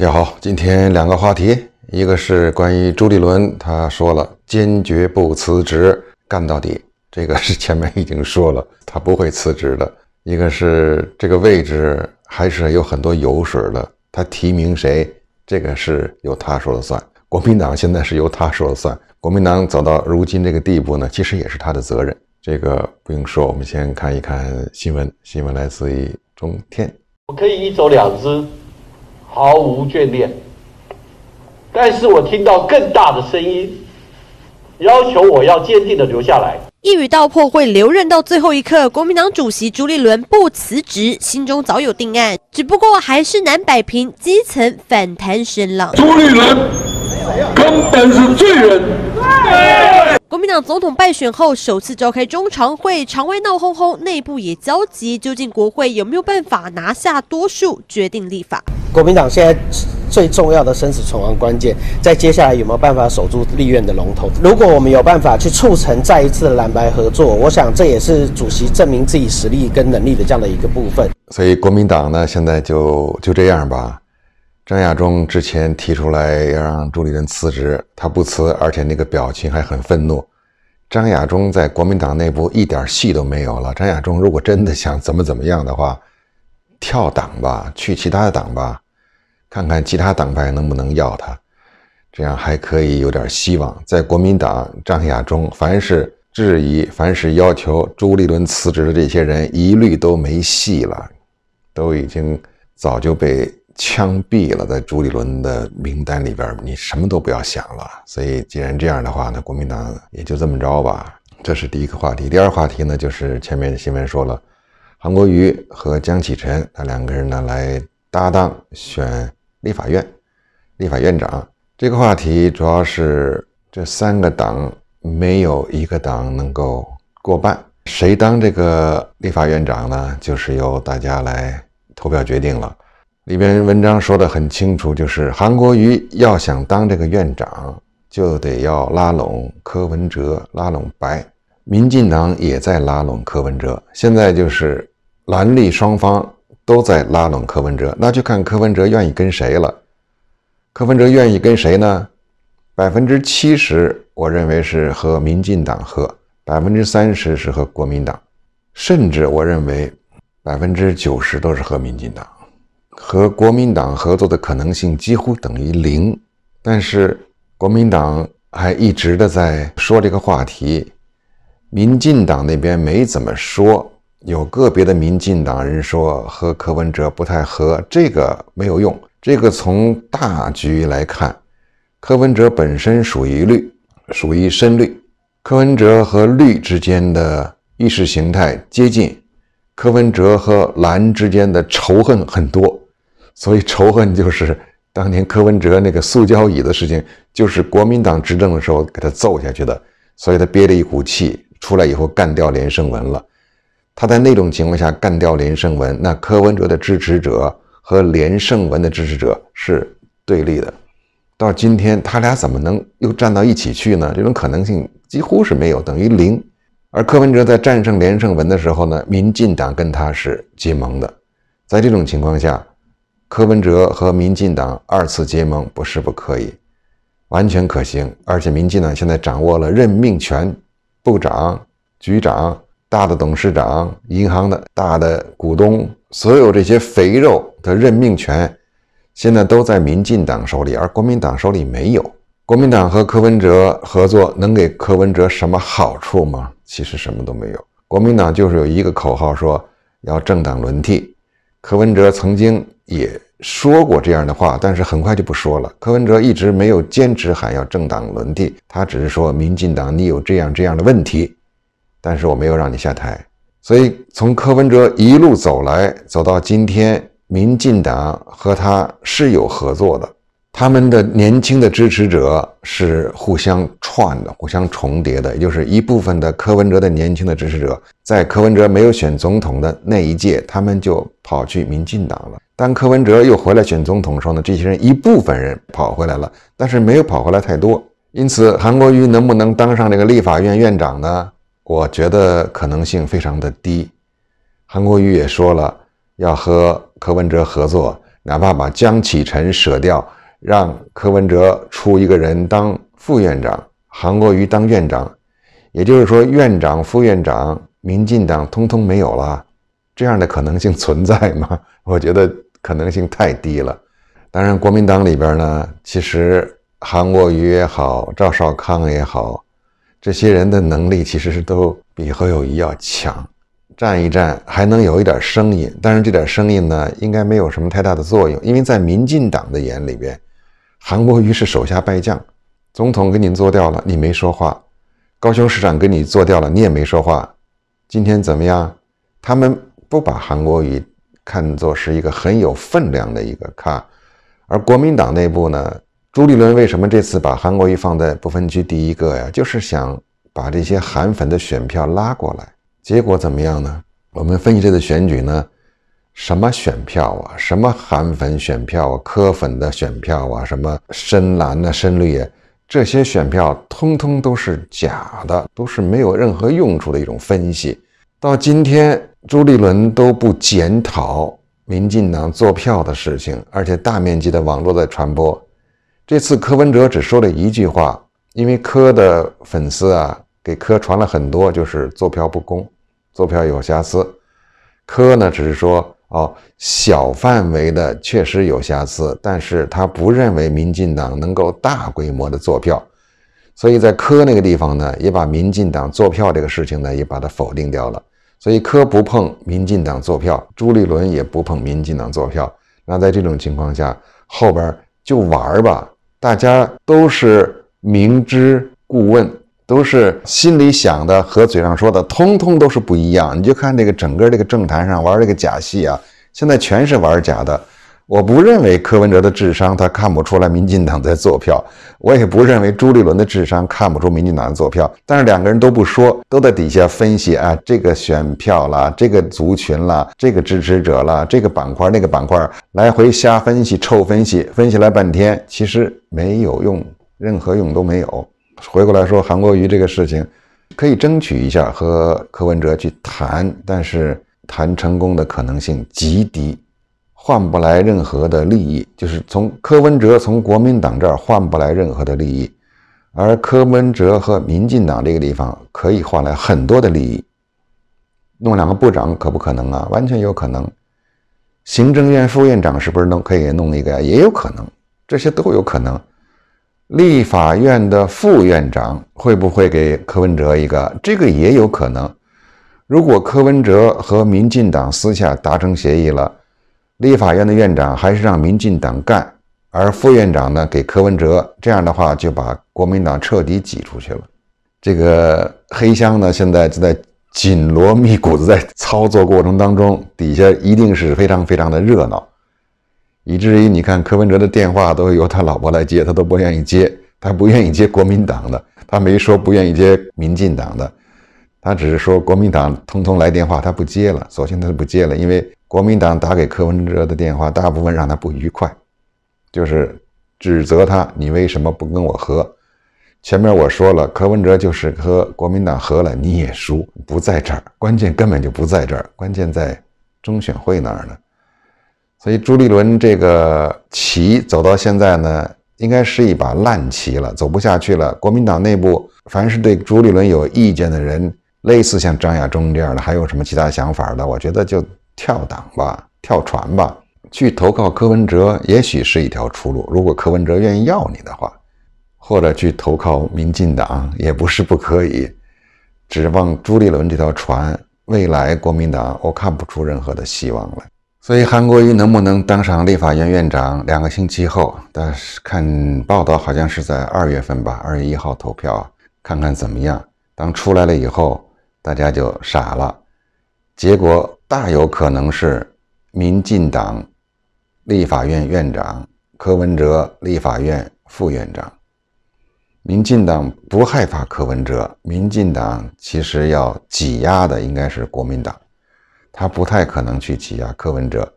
大家好，今天两个话题，一个是关于朱立伦，他说了坚决不辞职，干到底，这个是前面已经说了，他不会辞职的。一个是这个位置还是有很多油水的，他提名谁，这个是由他说了算。国民党现在是由他说了算，国民党走到如今这个地步呢，其实也是他的责任，这个不用说。我们先看一看新闻，新闻来自于中天。我可以一走了之。毫无眷恋，但是我听到更大的声音，要求我要坚定的留下来。一语道破会留任到最后一刻，国民党主席朱立伦不辞职，心中早有定案，只不过还是难摆平基层反弹声浪。朱立伦，根本是罪人。国民党总统败选后首次召开中常会，常委闹哄哄，内部也焦急，究竟国会有没有办法拿下多数，决定立法？国民党现在最重要的生死存亡关键，在接下来有没有办法守住立院的龙头？如果我们有办法去促成再一次的蓝白合作，我想这也是主席证明自己实力跟能力的这样的一个部分。所以国民党呢，现在就就这样吧。张亚中之前提出来要让朱立伦辞职，他不辞，而且那个表情还很愤怒。张亚中在国民党内部一点戏都没有了。张亚中如果真的想怎么怎么样的话。跳党吧，去其他的党吧，看看其他党派能不能要他，这样还可以有点希望。在国民党，张亚忠，凡是质疑、凡是要求朱立伦辞职的这些人，一律都没戏了，都已经早就被枪毙了。在朱立伦的名单里边，你什么都不要想了。所以，既然这样的话，那国民党也就这么着吧。这是第一个话题。第二个话题呢，就是前面的新闻说了。韩国瑜和江启臣，他两个人呢来搭档选立法院立法院长这个话题，主要是这三个党没有一个党能够过半，谁当这个立法院长呢？就是由大家来投票决定了。里边文章说的很清楚，就是韩国瑜要想当这个院长，就得要拉拢柯文哲，拉拢白，民进党也在拉拢柯文哲，现在就是。蓝绿双方都在拉拢柯文哲，那就看柯文哲愿意跟谁了。柯文哲愿意跟谁呢？百分之七十，我认为是和民进党和百分之三十是和国民党，甚至我认为百分之九十都是和民进党。和国民党合作的可能性几乎等于零。但是国民党还一直的在说这个话题，民进党那边没怎么说。有个别的民进党人说和柯文哲不太合，这个没有用。这个从大局来看，柯文哲本身属于绿，属于深绿。柯文哲和绿之间的意识形态接近，柯文哲和蓝之间的仇恨很多，所以仇恨就是当年柯文哲那个塑胶椅的事情，就是国民党执政的时候给他揍下去的，所以他憋了一股气，出来以后干掉连胜文了。他在那种情况下干掉连胜文，那柯文哲的支持者和连胜文的支持者是对立的。到今天，他俩怎么能又站到一起去呢？这种可能性几乎是没有，等于零。而柯文哲在战胜连胜文的时候呢，民进党跟他是结盟的。在这种情况下，柯文哲和民进党二次结盟不是不可以，完全可行。而且民进党现在掌握了任命权，部长、局长。大的董事长、银行的大的股东，所有这些肥肉的任命权，现在都在民进党手里，而国民党手里没有。国民党和柯文哲合作，能给柯文哲什么好处吗？其实什么都没有。国民党就是有一个口号，说要政党轮替。柯文哲曾经也说过这样的话，但是很快就不说了。柯文哲一直没有坚持喊要政党轮替，他只是说民进党，你有这样这样的问题。但是我没有让你下台，所以从柯文哲一路走来，走到今天，民进党和他是有合作的，他们的年轻的支持者是互相串的，互相重叠的，也就是一部分的柯文哲的年轻的支持者，在柯文哲没有选总统的那一届，他们就跑去民进党了。当柯文哲又回来选总统的时候呢，这些人一部分人跑回来了，但是没有跑回来太多。因此，韩国瑜能不能当上这个立法院院长呢？我觉得可能性非常的低。韩国瑜也说了，要和柯文哲合作，哪怕把江启臣舍掉，让柯文哲出一个人当副院长，韩国瑜当院长，也就是说院长、副院长，民进党通通没有了，这样的可能性存在吗？我觉得可能性太低了。当然，国民党里边呢，其实韩国瑜也好，赵少康也好。这些人的能力其实是都比何友谊要强，站一站还能有一点声音，但是这点声音呢，应该没有什么太大的作用，因为在民进党的眼里边，韩国瑜是手下败将，总统给你做掉了，你没说话；高雄市长给你做掉了，你也没说话。今天怎么样？他们不把韩国瑜看作是一个很有分量的一个咖，而国民党内部呢？朱立伦为什么这次把韩国瑜放在不分区第一个呀？就是想把这些韩粉的选票拉过来。结果怎么样呢？我们分析这次选举呢，什么选票啊，什么韩粉选票啊，柯粉的选票啊，什么深蓝啊、深绿啊，这些选票通通都是假的，都是没有任何用处的一种分析。到今天，朱立伦都不检讨民进党做票的事情，而且大面积的网络在传播。这次柯文哲只说了一句话，因为柯的粉丝啊给柯传了很多，就是坐票不公，坐票有瑕疵。柯呢只是说哦，小范围的确实有瑕疵，但是他不认为民进党能够大规模的坐票，所以在柯那个地方呢，也把民进党坐票这个事情呢也把它否定掉了。所以柯不碰民进党坐票，朱立伦也不碰民进党坐票。那在这种情况下，后边就玩吧。大家都是明知故问，都是心里想的和嘴上说的，通通都是不一样。你就看那个整个这个政坛上玩这个假戏啊，现在全是玩假的。我不认为柯文哲的智商他看不出来民进党在做票，我也不认为朱立伦的智商看不出民进党在做票。但是两个人都不说，都在底下分析啊，这个选票啦，这个族群啦，这个支持者啦，这个板块那个板块来回瞎分析、臭分析，分析来半天，其实没有用，任何用都没有。回过来说韩国瑜这个事情，可以争取一下和柯文哲去谈，但是谈成功的可能性极低。换不来任何的利益，就是从柯文哲从国民党这儿换不来任何的利益，而柯文哲和民进党这个地方可以换来很多的利益。弄两个部长可不可能啊？完全有可能。行政院副院长是不是都可以弄一个？也有可能，这些都有可能。立法院的副院长会不会给柯文哲一个？这个也有可能。如果柯文哲和民进党私下达成协议了。立法院的院长还是让民进党干，而副院长呢给柯文哲，这样的话就把国民党彻底挤出去了。这个黑箱呢，现在正在紧锣密鼓的在操作过程当中，底下一定是非常非常的热闹，以至于你看柯文哲的电话都由他老婆来接，他都不愿意接，他不愿意接国民党的，他没说不愿意接民进党的，他只是说国民党通通来电话他不接了，索性他就不接了，因为。国民党打给柯文哲的电话，大部分让他不愉快，就是指责他：“你为什么不跟我和？”前面我说了，柯文哲就是和国民党和了，你也输，不在这儿，关键根本就不在这儿，关键在中选会那儿呢。所以朱立伦这个棋走到现在呢，应该是一把烂棋了，走不下去了。国民党内部凡是对朱立伦有意见的人，类似像张亚中这样的，还有什么其他想法的，我觉得就。跳档吧，跳船吧，去投靠柯文哲也许是一条出路。如果柯文哲愿意要你的话，或者去投靠民进党也不是不可以。指望朱立伦这条船，未来国民党我看不出任何的希望来。所以韩国瑜能不能当上立法院院长？两个星期后，但是看报道好像是在二月份吧，二月一号投票，看看怎么样。当出来了以后，大家就傻了。结果。大有可能是民进党立法院院长柯文哲，立法院副院长。民进党不害怕柯文哲，民进党其实要挤压的应该是国民党，他不太可能去挤压柯文哲。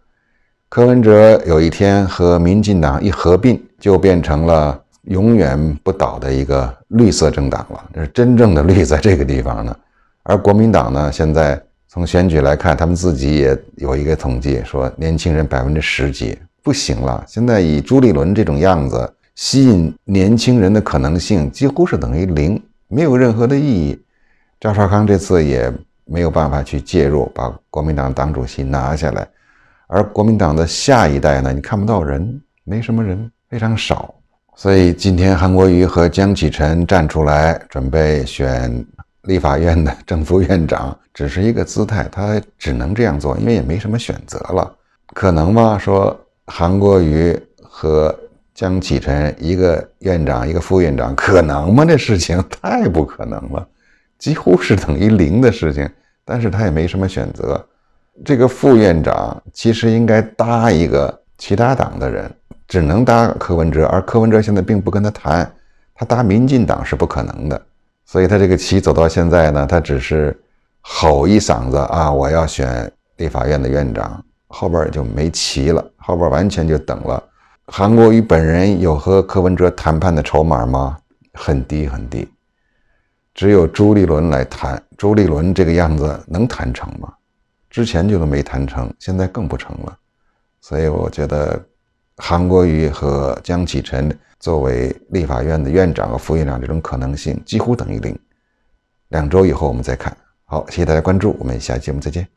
柯文哲有一天和民进党一合并，就变成了永远不倒的一个绿色政党了，这是真正的绿在这个地方呢。而国民党呢，现在。从选举来看，他们自己也有一个统计，说年轻人百分之十几不行了。现在以朱立伦这种样子吸引年轻人的可能性几乎是等于零，没有任何的意义。赵少康这次也没有办法去介入，把国民党党主席拿下来。而国民党的下一代呢，你看不到人，没什么人，非常少。所以今天韩国瑜和江启臣站出来，准备选。立法院的正副院长只是一个姿态，他只能这样做，因为也没什么选择了。可能吗？说韩国瑜和江启臣一个院长一个副院长，可能吗？这事情太不可能了，几乎是等于零的事情。但是他也没什么选择。这个副院长其实应该搭一个其他党的人，只能搭柯文哲，而柯文哲现在并不跟他谈，他搭民进党是不可能的。所以他这个棋走到现在呢，他只是吼一嗓子啊，我要选立法院的院长，后边就没棋了，后边完全就等了。韩国瑜本人有和柯文哲谈判的筹码吗？很低很低，只有朱立伦来谈，朱立伦这个样子能谈成吗？之前就是没谈成，现在更不成了。所以我觉得。韩国瑜和江启臣作为立法院的院长和副院长，这种可能性几乎等于零。两周以后我们再看。好，谢谢大家关注，我们下期节目再见。